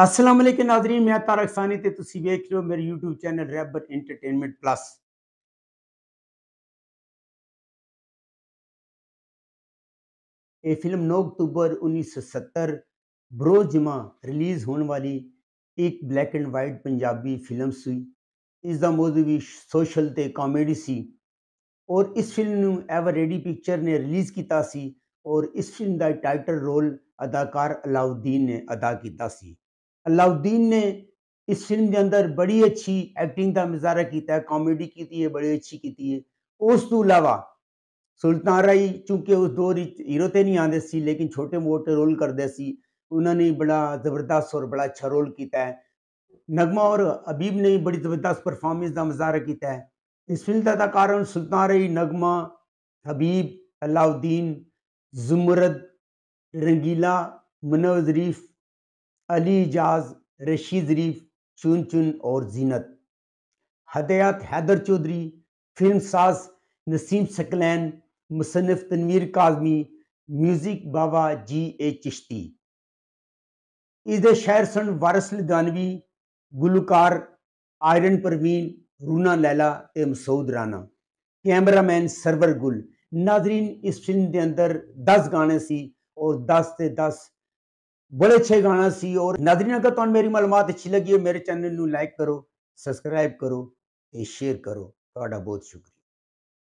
असलम नाजरीन मैं तारक सानी तो तुम वेख रहे हो मेरे यूट्यूब चैनल रैबर एंटरटेनमेंट प्लस ये फिल्म नौ अक्टूबर उन्नीस सौ सत्तर ब्रोजमा रिलीज होने वाली एक black and white Punjabi film सी इसका मौजू भी सोशल तो कॉमेडी सी और इस फिल्म एवर रेडी पिक्चर ने रिलीज किया और इस फिल्म का टाइटल रोल अदाकार अलाउद्दीन ने अदा किया अलाउद्दीन ने इस फिल्म के अंदर बड़ी अच्छी एक्टिंग का नजारा किया है कॉमेडी की थी है बड़ी अच्छी की थी है उस तो अलावा सुल्तान राई चूंकि उस दौर हीरो तो नहीं आते लेकिन छोटे मोटे रोल करते उन्होंने बड़ा जबरदस्त और बड़ा अच्छा रोल किया है नगमा और अबीब ने बड़ी जबरदस्त परफॉर्मेंस का मुजहरा किया है इस फिल्म का कारण सुल्तान रही नगमा हबीब अलाउद्दीन जुमरद रंगीला मनोजरीफ अली एजाज रशीद रीफ चुन चुन और जीनत हदयात हैदर चौधरी फिल्म साज नसीम सकलैन मुसनफ़ Tanvir Kazmi music Baba G A Chishti इस शहर सन वारस लिदानवी गुलकार आयरन परवीन रूना लैला ते मसूद राणा कैमरामैन सरवर गुल नाजरीन इस फिल्म के अंदर दस गाने सी और दस से दस बड़े अच्छे गाना सी और नादरीन अगर तुम मेरी मालूमात अच्छी लगी है मेरे चैनल में लाइक करो सब्सक्राइब करो ਤੇ ਸ਼ੇਅਰ ਕਰੋ ਤੁਹਾਡਾ ਬਹੁਤ ਸ਼ੁਕਰੀਆ